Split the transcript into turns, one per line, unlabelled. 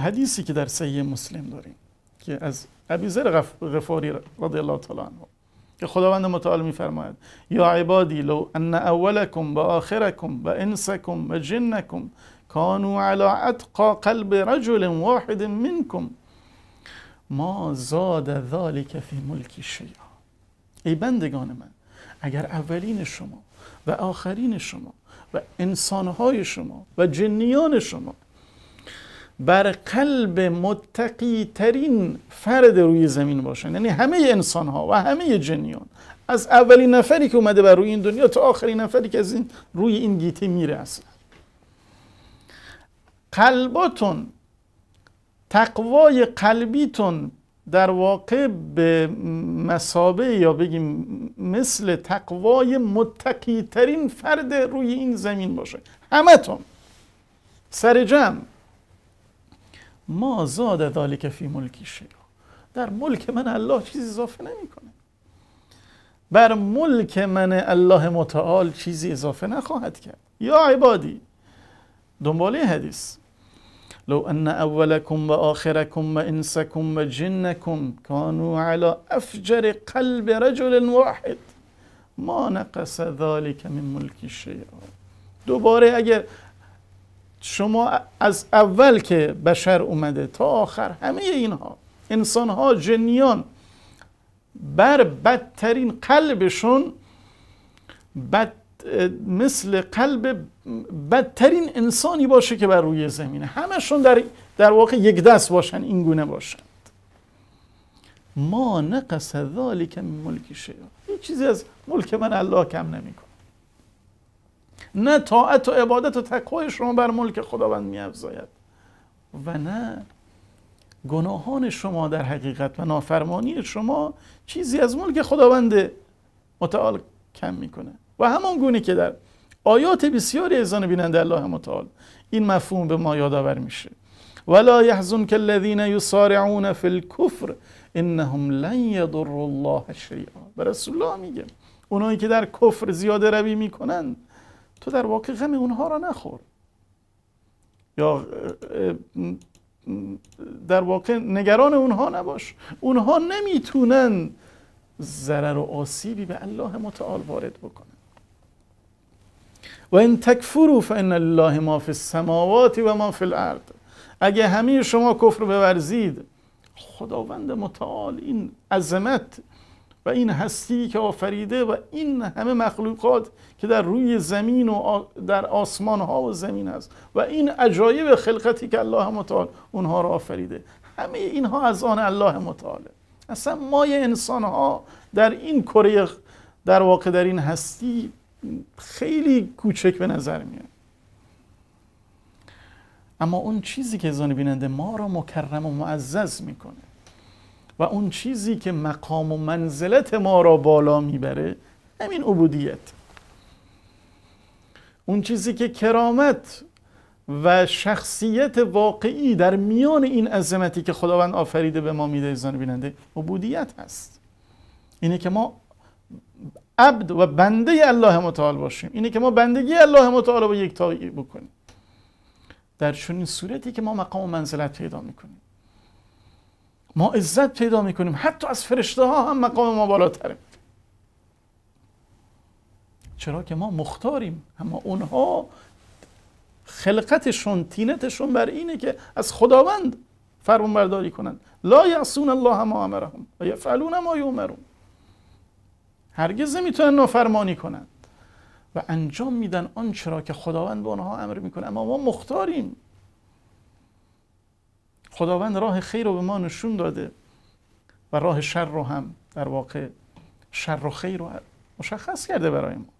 حدیثی که در صحیح مسلم داریم که از ابی ذر غفاری رضی الله تعالی عنه که خداوند متعال میفرماید یا عبادی لو ان اولکم و آخرکم و انسکم و جنکم کانو علا اتقا قلب رجل واحد منکم ما زاد ذالک فی ملکی شیعا ای بندگان من اگر اولین شما و آخرین شما و انسانهای شما و جنیان شما بر قلب متقی ترین فرد روی زمین باشن یعنی همه انسان ها و همه جنیان از اولین نفری که اومده بر روی این دنیا تا آخرین نفری که از این روی این گیته میره اصلا قلباتون تقوای قلبیتون در واقع به مسابه یا بگیم مثل تقوای متقی ترین فرد روی این زمین باشه تون سر جمع ما زاد ذالک فی ملکی شیعا در ملک من الله چیزی اضافه نمیکنه بر ملک من الله متعال چیزی اضافه نخواهد کرد یا عبادی دنباله حدیث لو ان اولکم انسکم و جنكم كانوا على افجر قلب رجل واحد ما نقص ذلك من ملک شیعا دوباره اگر شما از اول که بشر اومده تا آخر همه اینها انسانها جنیان بر بدترین قلبشون بد مثل قلب بدترین انسانی باشه که بر روی زمینه همشون در, در واقع یک دست باشن این گونه باشند ما نقص ذالک من ملک شیعه هیچ چیزی از ملک من الله کم نمیکنه نه طاعت و عبادت و تقوی شما بر ملک خداوند میافزاید و نه گناهان شما در حقیقت و نافرمانی شما چیزی از ملک خداوند متعال کم میکنه و همان گونه که در آیات بسیاری از بیننده الله متعال این مفهوم به ما یادآور میشه ولا يحزنك الذين يصارعون في الكفر انهم لن يضروا الله شيئا به رسول الله میگه اونایی که در کفر زیاده روی میکنند تو در واقع غم اونها را نخور یا در واقع نگران اونها نباش اونها نمیتونن ضرر و آسیبی به الله متعال وارد بکنن و ان تکفرو فان الله ما فی السماوات و ما فی الارض اگه همه شما کفر بورزید خداوند متعال این عظمت و این هستی که آفریده و این همه مخلوقات که در روی زمین و در آسمان ها و زمین است و این عجایب خلقتی که الله متعال اونها را آفریده همه اینها از آن الله متعاله اصلا ما انسان ها در این کره در واقع در این هستی خیلی کوچک به نظر میاد اما اون چیزی که ازان بیننده ما را مکرم و معزز میکنه و اون چیزی که مقام و منزلت ما را بالا میبره همین عبودیت اون چیزی که کرامت و شخصیت واقعی در میان این عظمتی که خداوند آفریده به ما میده ایزان بیننده عبودیت هست اینه که ما عبد و بنده الله متعال باشیم اینه که ما بندگی الله متعال رو یک تایی بکنیم در چنین صورتی که ما مقام و منزلت پیدا میکنیم ما عزت پیدا میکنیم حتی از فرشته ها هم مقام ما بالاتره چرا که ما مختاریم اما اونها خلقتشون تینتشون بر اینه که از خداوند فرمان برداری کنند لا یعصون الله ما امرهم و یفعلون ما یؤمرون هرگز نمیتونن نافرمانی کنند و انجام میدن آنچه چرا که خداوند به آنها امر میکنه اما ما مختاریم خداوند راه خیر رو به ما نشون داده و راه شر رو هم در واقع شر و خیر رو مشخص کرده برای ما